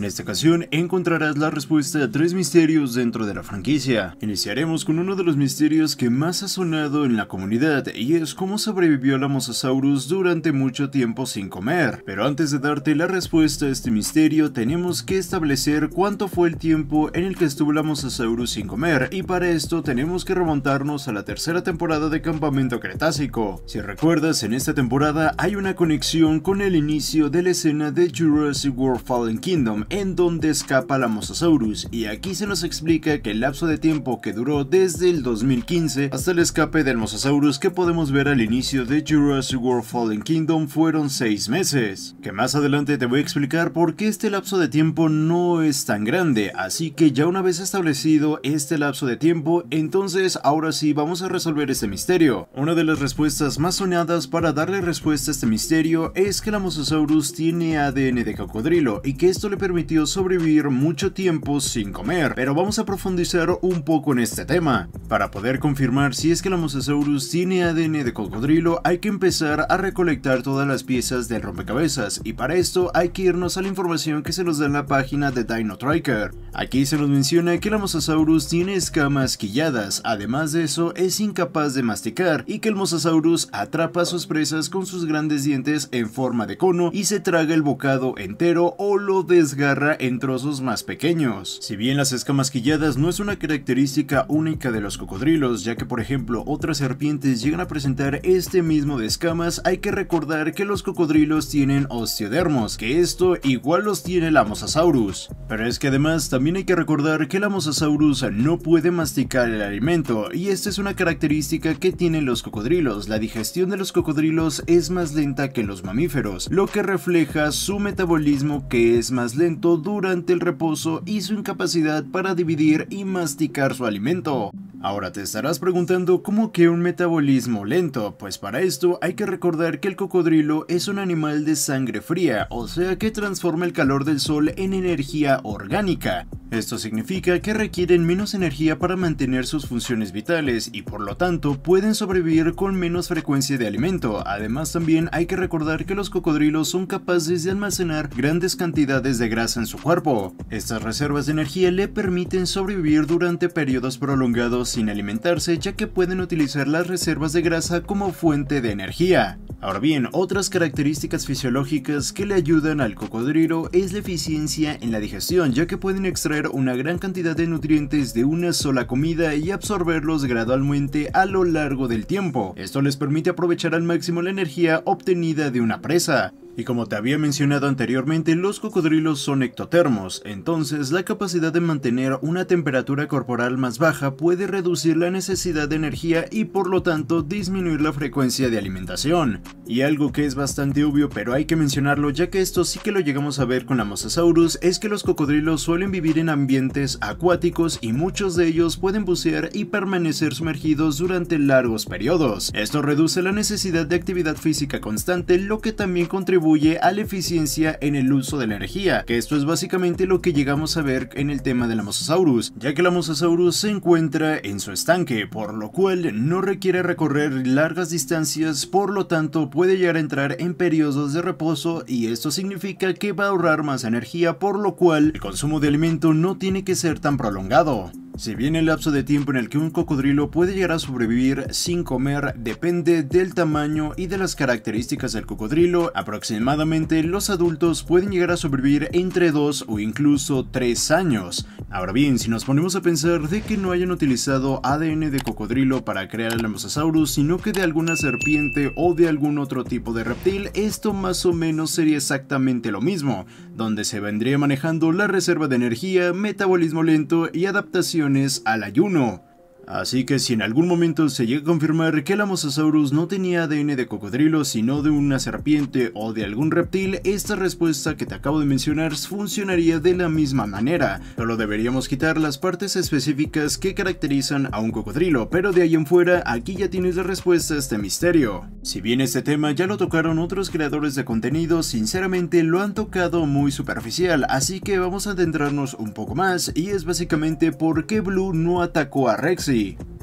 En esta ocasión encontrarás la respuesta a tres misterios dentro de la franquicia. Iniciaremos con uno de los misterios que más ha sonado en la comunidad y es cómo sobrevivió la Mosasaurus durante mucho tiempo sin comer. Pero antes de darte la respuesta a este misterio tenemos que establecer cuánto fue el tiempo en el que estuvo el Mosasaurus sin comer y para esto tenemos que remontarnos a la tercera temporada de Campamento Cretácico. Si recuerdas en esta temporada hay una conexión con el inicio de la escena de Jurassic World Fallen Kingdom en donde escapa la Mosasaurus y aquí se nos explica que el lapso de tiempo que duró desde el 2015 hasta el escape del Mosasaurus que podemos ver al inicio de Jurassic World Fallen Kingdom fueron 6 meses, que más adelante te voy a explicar por qué este lapso de tiempo no es tan grande, así que ya una vez establecido este lapso de tiempo, entonces ahora sí vamos a resolver este misterio. Una de las respuestas más sonadas para darle respuesta a este misterio es que la Mosasaurus tiene ADN de cocodrilo y que esto le permite sobrevivir mucho tiempo sin comer, pero vamos a profundizar un poco en este tema. Para poder confirmar si es que la Mosasaurus tiene ADN de cocodrilo, hay que empezar a recolectar todas las piezas del rompecabezas, y para esto hay que irnos a la información que se nos da en la página de Dino Tracker. Aquí se nos menciona que el Mosasaurus tiene escamas quilladas, además de eso es incapaz de masticar, y que el Mosasaurus atrapa a sus presas con sus grandes dientes en forma de cono y se traga el bocado entero o lo desgasta en trozos más pequeños. Si bien las escamas quilladas no es una característica única de los cocodrilos, ya que por ejemplo otras serpientes llegan a presentar este mismo de escamas, hay que recordar que los cocodrilos tienen osteodermos, que esto igual los tiene el Mosasaurus. Pero es que además también hay que recordar que el Mosasaurus no puede masticar el alimento, y esta es una característica que tienen los cocodrilos. La digestión de los cocodrilos es más lenta que los mamíferos, lo que refleja su metabolismo que es más lento durante el reposo y su incapacidad para dividir y masticar su alimento. Ahora te estarás preguntando cómo que un metabolismo lento, pues para esto hay que recordar que el cocodrilo es un animal de sangre fría, o sea que transforma el calor del sol en energía orgánica. Esto significa que requieren menos energía para mantener sus funciones vitales y por lo tanto pueden sobrevivir con menos frecuencia de alimento. Además también hay que recordar que los cocodrilos son capaces de almacenar grandes cantidades de grasa en su cuerpo. Estas reservas de energía le permiten sobrevivir durante periodos prolongados sin alimentarse ya que pueden utilizar las reservas de grasa como fuente de energía. Ahora bien, otras características fisiológicas que le ayudan al cocodrilo es la eficiencia en la digestión, ya que pueden extraer una gran cantidad de nutrientes de una sola comida y absorberlos gradualmente a lo largo del tiempo. Esto les permite aprovechar al máximo la energía obtenida de una presa. Y como te había mencionado anteriormente, los cocodrilos son ectotermos, entonces la capacidad de mantener una temperatura corporal más baja puede reducir la necesidad de energía y por lo tanto disminuir la frecuencia de alimentación. Y algo que es bastante obvio pero hay que mencionarlo ya que esto sí que lo llegamos a ver con la Mosasaurus es que los cocodrilos suelen vivir en ambientes acuáticos y muchos de ellos pueden bucear y permanecer sumergidos durante largos periodos. Esto reduce la necesidad de actividad física constante lo que también contribuye contribuye a la eficiencia en el uso de la energía, que esto es básicamente lo que llegamos a ver en el tema de la Mosasaurus, ya que el Mosasaurus se encuentra en su estanque, por lo cual no requiere recorrer largas distancias, por lo tanto puede llegar a entrar en periodos de reposo y esto significa que va a ahorrar más energía, por lo cual el consumo de alimento no tiene que ser tan prolongado. Si bien el lapso de tiempo en el que un cocodrilo puede llegar a sobrevivir sin comer depende del tamaño y de las características del cocodrilo, aproximadamente los adultos pueden llegar a sobrevivir entre 2 o incluso 3 años, Ahora bien, si nos ponemos a pensar de que no hayan utilizado ADN de cocodrilo para crear el Mosasaurus, sino que de alguna serpiente o de algún otro tipo de reptil, esto más o menos sería exactamente lo mismo, donde se vendría manejando la reserva de energía, metabolismo lento y adaptaciones al ayuno. Así que si en algún momento se llega a confirmar que el Mosasaurus no tenía ADN de cocodrilo, sino de una serpiente o de algún reptil, esta respuesta que te acabo de mencionar funcionaría de la misma manera. Solo deberíamos quitar las partes específicas que caracterizan a un cocodrilo, pero de ahí en fuera, aquí ya tienes la respuesta a este misterio. Si bien este tema ya lo tocaron otros creadores de contenido, sinceramente lo han tocado muy superficial, así que vamos a adentrarnos un poco más, y es básicamente por qué Blue no atacó a Rex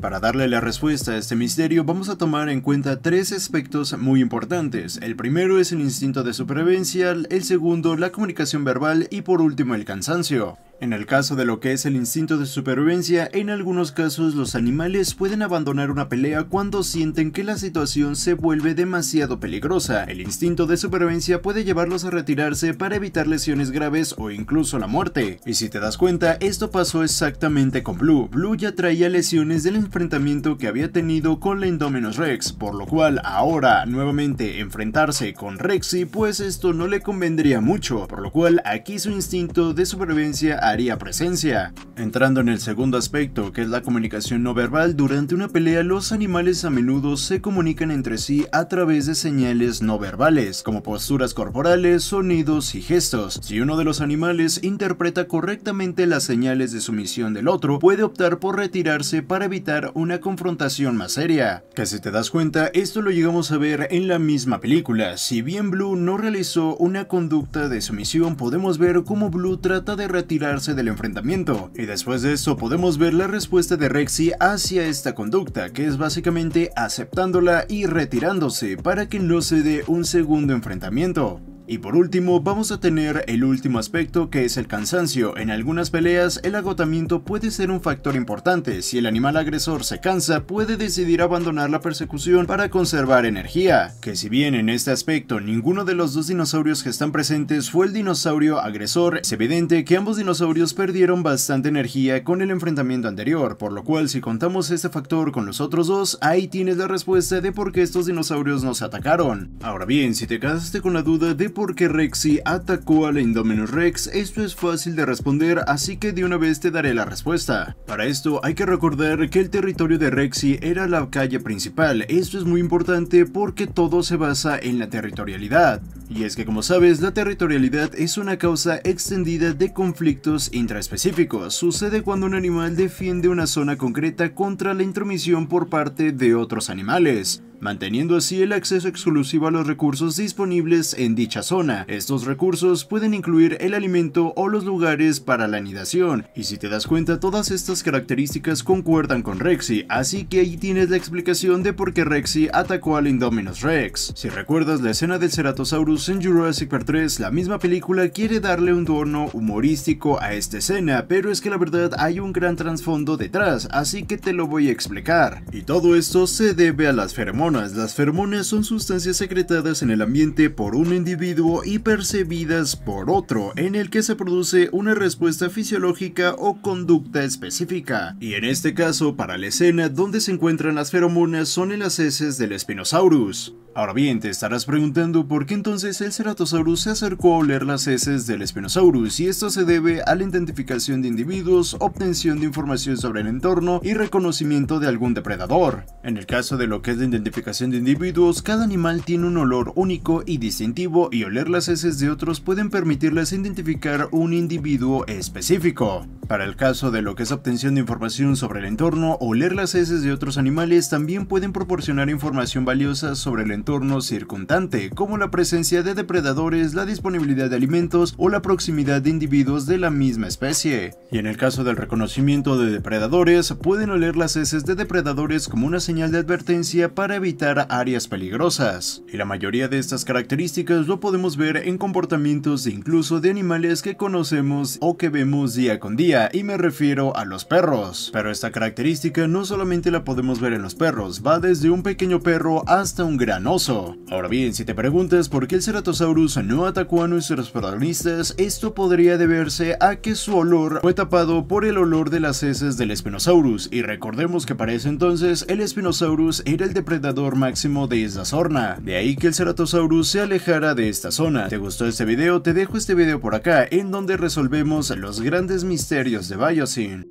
para darle la respuesta a este misterio vamos a tomar en cuenta tres aspectos muy importantes. El primero es el instinto de supervivencia, el segundo la comunicación verbal y por último el cansancio. En el caso de lo que es el instinto de supervivencia, en algunos casos los animales pueden abandonar una pelea cuando sienten que la situación se vuelve demasiado peligrosa. El instinto de supervivencia puede llevarlos a retirarse para evitar lesiones graves o incluso la muerte. Y si te das cuenta, esto pasó exactamente con Blue. Blue ya traía lesiones del enfrentamiento que había tenido con la Indominus Rex, por lo cual ahora nuevamente enfrentarse con Rexy pues esto no le convendría mucho, por lo cual aquí su instinto de supervivencia haría presencia. Entrando en el segundo aspecto que es la comunicación no verbal, durante una pelea los animales a menudo se comunican entre sí a través de señales no verbales, como posturas corporales, sonidos y gestos. Si uno de los animales interpreta correctamente las señales de sumisión del otro, puede optar por retirarse para evitar una confrontación más seria. Que si te das cuenta, esto lo llegamos a ver en la misma película. Si bien Blue no realizó una conducta de sumisión, podemos ver cómo Blue trata de retirarse del enfrentamiento. Y después de eso, podemos ver la respuesta de Rexy hacia esta conducta, que es básicamente aceptándola y retirándose para que no se dé un segundo enfrentamiento. Y por último, vamos a tener el último aspecto que es el cansancio. En algunas peleas, el agotamiento puede ser un factor importante. Si el animal agresor se cansa, puede decidir abandonar la persecución para conservar energía. Que si bien en este aspecto ninguno de los dos dinosaurios que están presentes fue el dinosaurio agresor, es evidente que ambos dinosaurios perdieron bastante energía con el enfrentamiento anterior, por lo cual si contamos este factor con los otros dos, ahí tienes la respuesta de por qué estos dinosaurios nos atacaron. Ahora bien, si te casaste con la duda de por qué Rexy atacó a la Indominus Rex, esto es fácil de responder, así que de una vez te daré la respuesta. Para esto hay que recordar que el territorio de Rexy era la calle principal, esto es muy importante porque todo se basa en la territorialidad. Y es que como sabes, la territorialidad es una causa extendida de conflictos intraespecíficos, sucede cuando un animal defiende una zona concreta contra la intromisión por parte de otros animales manteniendo así el acceso exclusivo a los recursos disponibles en dicha zona. Estos recursos pueden incluir el alimento o los lugares para la anidación, y si te das cuenta todas estas características concuerdan con Rexy, así que ahí tienes la explicación de por qué Rexy atacó al Indominus Rex. Si recuerdas la escena del Ceratosaurus en Jurassic Park 3, la misma película quiere darle un tono humorístico a esta escena, pero es que la verdad hay un gran trasfondo detrás, así que te lo voy a explicar. Y todo esto se debe a las feromonas las feromonas son sustancias secretadas en el ambiente por un individuo y percibidas por otro, en el que se produce una respuesta fisiológica o conducta específica. Y en este caso, para la escena donde se encuentran las feromonas son en las heces del Spinosaurus. Ahora bien, te estarás preguntando por qué entonces el Ceratosaurus se acercó a oler las heces del Spinosaurus y esto se debe a la identificación de individuos, obtención de información sobre el entorno y reconocimiento de algún depredador. En el caso de lo que es la identificación de individuos, cada animal tiene un olor único y distintivo y oler las heces de otros pueden permitirles identificar un individuo específico. Para el caso de lo que es obtención de información sobre el entorno, oler las heces de otros animales también pueden proporcionar información valiosa sobre el entorno entorno circundante, como la presencia de depredadores, la disponibilidad de alimentos o la proximidad de individuos de la misma especie. Y en el caso del reconocimiento de depredadores, pueden oler las heces de depredadores como una señal de advertencia para evitar áreas peligrosas. Y la mayoría de estas características lo podemos ver en comportamientos incluso de animales que conocemos o que vemos día con día, y me refiero a los perros. Pero esta característica no solamente la podemos ver en los perros, va desde un pequeño perro hasta un gran Ahora bien, si te preguntas por qué el Ceratosaurus no atacó a nuestros protagonistas, esto podría deberse a que su olor fue tapado por el olor de las heces del espinosaurus. y recordemos que para ese entonces el espinosaurus era el depredador máximo de esa zona, de ahí que el Ceratosaurus se alejara de esta zona. ¿Te gustó este video? Te dejo este video por acá, en donde resolvemos los grandes misterios de Biosyn.